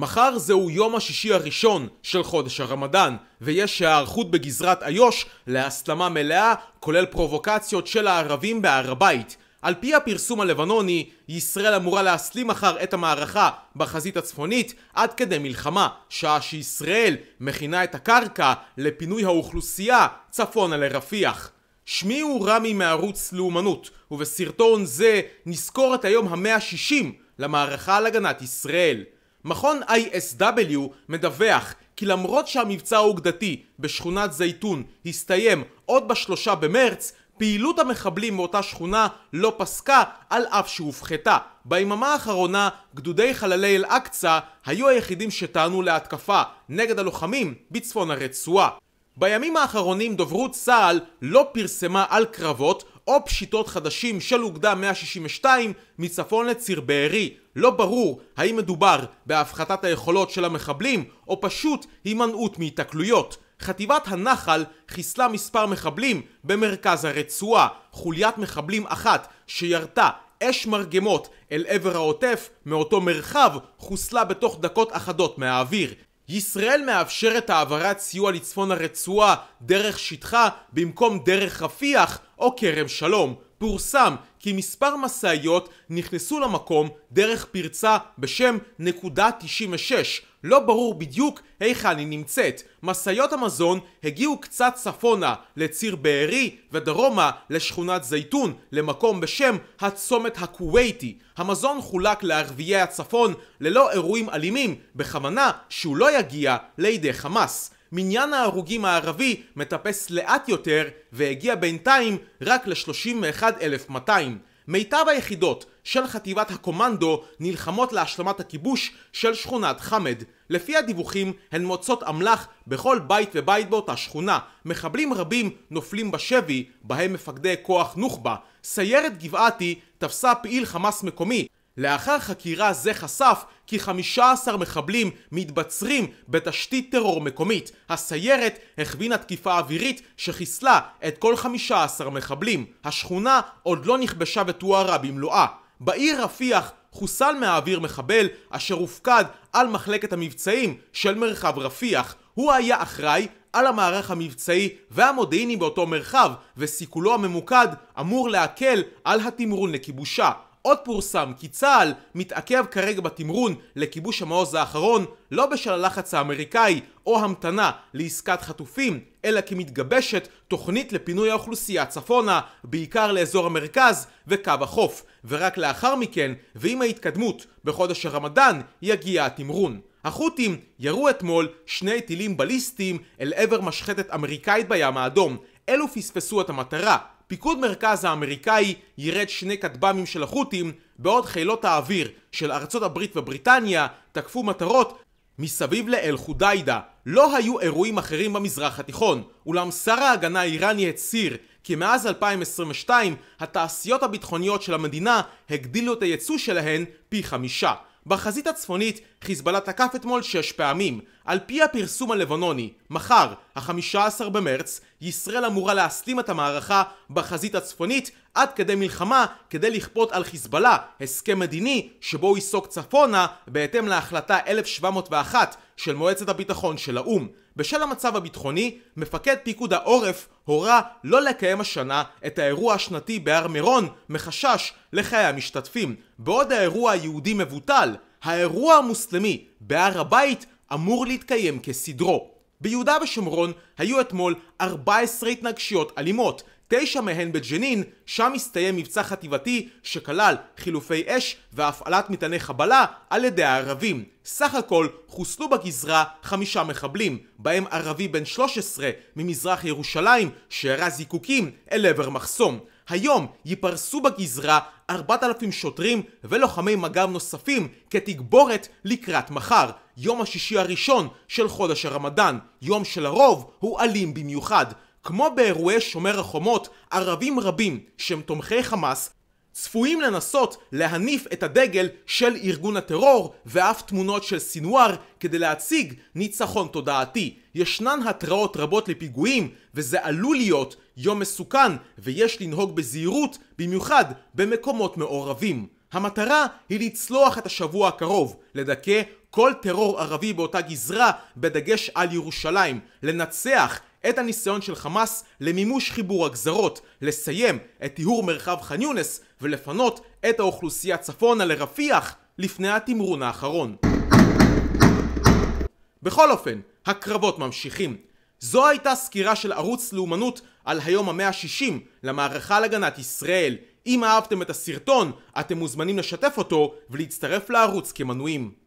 מחר זהו יום השישי הראשון של חודש הרמדאן, ויש היערכות בגזרת איו"ש להסלמה מלאה, כולל פרובוקציות של הערבים בהר הבית. על פי הפרסום הלבנוני, ישראל אמורה להסלים מחר את המערכה בחזית הצפונית עד כדי מלחמה, שעה שישראל מכינה את הקרקע לפינוי האוכלוסייה צפונה לרפיח. שמי הוא רמי מערוץ לאומנות, ובסרטון זה נזכור את היום המאה ה למערכה על הגנת ישראל. מכון ISW מדווח כי למרות שהמבצע האוגדתי בשכונת זייתון הסתיים עוד בשלושה במרץ, פעילות המחבלים מאותה שכונה לא פסקה על אף שהופחתה. ביממה האחרונה גדודי חללי אל-אקצא היו היחידים שטענו להתקפה נגד הלוחמים בצפון הרצועה. בימים האחרונים דוברות צה"ל לא פרסמה על קרבות או פשיטות חדשים של אוגדה 162 מצפון לציר בארי. לא ברור האם מדובר בהפחתת היכולות של המחבלים או פשוט הימנעות מהיתקלויות. חטיבת הנחל חיסלה מספר מחבלים במרכז הרצועה. חוליית מחבלים אחת שירתה אש מרגמות אל עבר העוטף מאותו מרחב חוסלה בתוך דקות אחדות מהאוויר. ישראל מאפשרת העברת סיוע לצפון הרצועה דרך שטחה במקום דרך רפיח או כרם שלום פורסם כי מספר משאיות נכנסו למקום דרך פרצה בשם נקודה 96. לא ברור בדיוק היכן היא נמצאת. משאיות המזון הגיעו קצת צפונה לציר בארי ודרומה לשכונת זייתון, למקום בשם הצומת הכווייתי. המזון חולק לערביי הצפון ללא אירועים אלימים, בכוונה שהוא לא יגיע לידי חמאס. מניין ההרוגים הערבי מטפס לאט יותר והגיע בינתיים רק ל-31,200. מיטב היחידות של חטיבת הקומנדו נלחמות להשלמת הכיבוש של שכונת חמד. לפי הדיווחים הן מוצאות אמל"ח בכל בית ובית באותה שכונה. מחבלים רבים נופלים בשבי, בהם מפקדי כוח נוח'בה. סיירת גבעתי תפסה פעיל חמאס מקומי לאחר חקירה זה חשף כי 15 מחבלים מתבצרים בתשתית טרור מקומית. הסיירת הכווינה תקיפה אווירית שחיסלה את כל 15 מחבלים. השכונה עוד לא נכבשה ותוארה במלואה. בעיר רפיח חוסל מהאוויר מחבל אשר הופקד על מחלקת המבצעים של מרחב רפיח. הוא היה אחראי על המערך המבצעי והמודיעיני באותו מרחב, וסיכולו הממוקד אמור להקל על התמרון לכיבושה. עוד פורסם כי צה"ל מתעכב כרגע בתמרון לכיבוש המעוז האחרון לא בשל הלחץ האמריקאי או המתנה לעסקת חטופים, אלא כי מתגבשת תוכנית לפינוי האוכלוסייה צפונה, בעיקר לאזור המרכז וקו החוף, ורק לאחר מכן, ועם ההתקדמות בחודש הרמדאן, יגיע התמרון. החות'ים ירו אתמול שני טילים בליסטיים אל עבר משחטת אמריקאית בים האדום. אלו פספסו את המטרה, פיקוד מרכז האמריקאי יירד שני כטב"מים של החות'ים, בעוד חילות האוויר של ארצות הברית ובריטניה תקפו מטרות מסביב לאל-חודיידה. לא היו אירועים אחרים במזרח התיכון, אולם שר ההגנה האיראני הצהיר כי מאז 2022 התעשיות הביטחוניות של המדינה הגדילו את היצוא שלהן פי חמישה. בחזית הצפונית חיזבאללה תקף אתמול שש פעמים, על פי הפרסום הלבנוני, מחר, ה-15 במרץ, ישראל אמורה להסלים את המערכה בחזית הצפונית עד כדי מלחמה כדי לכפות על חיזבאללה הסכם מדיני שבו הוא ייסוג צפונה בהתאם להחלטה 1701 של מועצת הביטחון של האו"ם. בשל המצב הביטחוני, מפקד פיקוד העורף הורה לא לקיים השנה את האירוע השנתי בהר מירון מחשש לחיי המשתתפים. בעוד האירוע היהודי מבוטל, האירוע המוסלמי בהר הבית אמור להתקיים כסדרו. ביהודה ושומרון היו אתמול 14 התנגשויות אלימות, תשע מהן בג'נין, שם הסתיים מבצע חטיבתי שכלל חילופי אש והפעלת מטעני חבלה על ידי הערבים. סך הכל חוסלו בגזרה חמישה מחבלים, בהם ערבי בן 13 ממזרח ירושלים שירה זיקוקים אל עבר מחסום. היום ייפרסו בגזרה 4,000 שוטרים ולוחמי מג"ב נוספים כתגבורת לקראת מחר, יום השישי הראשון של חודש הרמדאן, יום שלרוב הוא אלים במיוחד. כמו באירועי שומר החומות, ערבים רבים שהם תומכי חמאס צפויים לנסות להניף את הדגל של ארגון הטרור ואף תמונות של סינואר כדי להציג ניצחון תודעתי. ישנן התראות רבות לפיגועים וזה עלול להיות יום מסוכן ויש לנהוג בזהירות במיוחד במקומות מעורבים. המטרה היא לצלוח את השבוע הקרוב, לדכא כל טרור ערבי באותה גזרה, בדגש על ירושלים, לנצח את הניסיון של חמאס למימוש חיבור הגזרות, לסיים את טיהור מרחב ח'אן יונס ולפנות את האוכלוסייה צפונה לרפיח לפני התמרון האחרון. בכל אופן, הקרבות ממשיכים. זו הייתה סקירה של ערוץ לאומנות על היום המאה ה-60 למערכה להגנת ישראל. אם אהבתם את הסרטון, אתם מוזמנים לשתף אותו ולהצטרף לערוץ כמנויים.